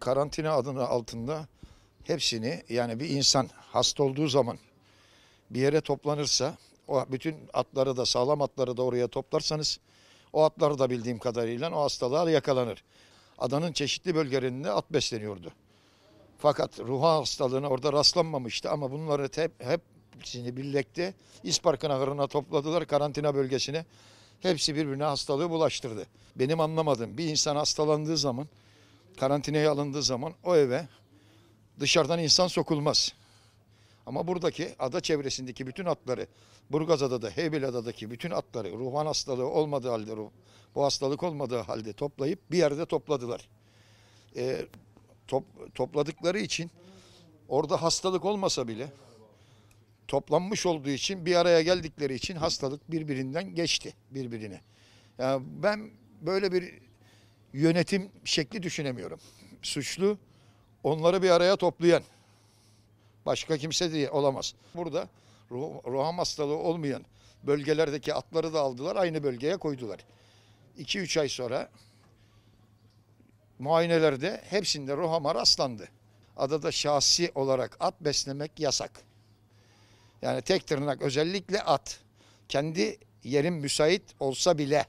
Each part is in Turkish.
Karantina adını altında hepsini yani bir insan hasta olduğu zaman bir yere toplanırsa o bütün atları da sağlam atları da oraya toplarsanız o atlar da bildiğim kadarıyla o hastalığa yakalanır. Adanın çeşitli bölgelerinde at besleniyordu. Fakat ruha hastalığına orada rastlanmamıştı ama bunları hep, hepsini birlikte İspark Nahırı'na topladılar karantina bölgesine. Hepsi birbirine hastalığı bulaştırdı. Benim anlamadım bir insan hastalandığı zaman karantinaya alındığı zaman o eve dışarıdan insan sokulmaz. Ama buradaki ada çevresindeki bütün atları, Burgazada'da, Heybeliada'daki bütün atları ruhan hastalığı olmadığı halde, bu hastalık olmadığı halde toplayıp bir yerde topladılar. E, top, topladıkları için orada hastalık olmasa bile toplanmış olduğu için bir araya geldikleri için hastalık birbirinden geçti birbirine. Yani ben böyle bir yönetim şekli düşünemiyorum. Suçlu onları bir araya toplayan başka kimse diye olamaz. Burada ruh, ruham hastalığı olmayan bölgelerdeki atları da aldılar aynı bölgeye koydular. 2-3 ay sonra muayenelerde hepsinde ruhama rastlandı. Adada şahsi olarak at beslemek yasak. Yani tek tırnak özellikle at. Kendi yerin müsait olsa bile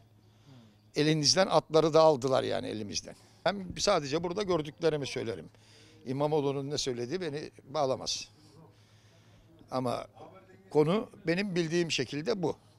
elinizden atları da aldılar yani elimizden. Hem sadece burada gördüklerimi söylerim. İmamoğlu'nun ne söylediği beni bağlamaz. Ama konu benim bildiğim şekilde bu.